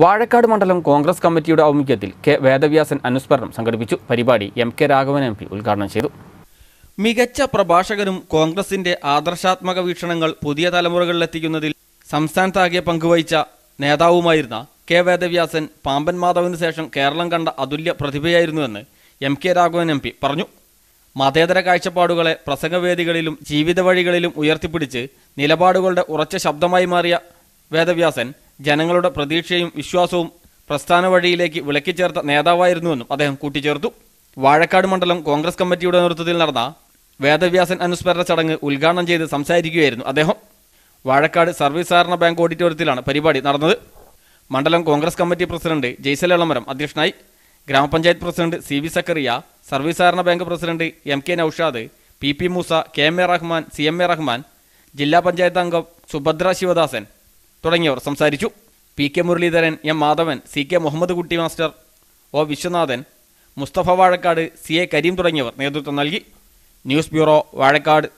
വാഴക്കാട് മണ്ഡലം കോൺഗ്രസ് കമ്മിറ്റിയുടെ ആഭിമുഖ്യത്തിൽ കെ വേദവ്യാസൻ അനുസ്മരണം സംഘടിപ്പിച്ചു പരിപാടി M K Raghavan M P ഉദ്ഘാടനം ചെയ്തു മികച്ച പ്രഭാഷകനും കോൺഗ്രസിന്റെ ആദർശാത്മക വീക്ഷണങ്ങൾ പുതിയ തലമുറകളിലെത്തിക്കുന്നതിൽ സംസ്ഥാനത്താകെ പങ്കുവഹിച്ച നേതാവുമായിരുന്ന കെ വേദവ്യാസൻ പാമ്പൻ മാധവിന് ശേഷം കേരളം കണ്ട അതുല്യ പ്രതിഭയായിരുന്നുവെന്ന് M K Raghavan M P പറഞ്ഞു മതേതര കാഴ്ചപ്പാടുകളെ പ്രസംഗവേദികളിലും ജീവിത വഴികളിലും ഉയർത്തിപ്പിടിച്ച് നിലപാടുകളുടെ ഉറച്ച ശബ്ദമായി മാറിയ വേദവ്യാസൻ ജനങ്ങളുടെ പ്രതീക്ഷയും വിശ്വാസവും പ്രസ്ഥാന വഴിയിലേക്ക് ചേർത്ത നേതാവായിരുന്നുവെന്നും അദ്ദേഹം കൂട്ടിച്ചേർത്തു വാഴക്കാട് മണ്ഡലം കോൺഗ്രസ് കമ്മിറ്റിയുടെ നേതൃത്വത്തിൽ നടന്ന വേദവ്യാസൻ അനുസ്മരണ ചടങ്ങ് ഉദ്ഘാടനം ചെയ്ത് സംസാരിക്കുകയായിരുന്നു അദ്ദേഹം വാഴക്കാട് സർവീസ് സഹകരണ ബാങ്ക് ഓഡിറ്റോറിയത്തിലാണ് പരിപാടി നടന്നത് മണ്ഡലം Congress committee president Jaisal Elamaram അധ്യക്ഷനായി ഗ്രാമപഞ്ചായത്ത് president C V Zakariya service സഹകരണ bank president M K Noushad P P Moosa K M A Rahman C M A Rahman ജില്ലാ പഞ്ചായത്ത് അംഗം സുഭദ്ര ശിവദാസൻ തുടങ്ങിയവർ സംസാരിച്ചു P K Muraleedharan M Madhavan C K Muhammad Kutty master O Viswanathan Musthafa Vazhakkad C A Kareem തുടങ്ങിയവർ നേതൃത്വം നൽകി ന്യൂസ് ബ്യൂറോ വാഴക്കാട്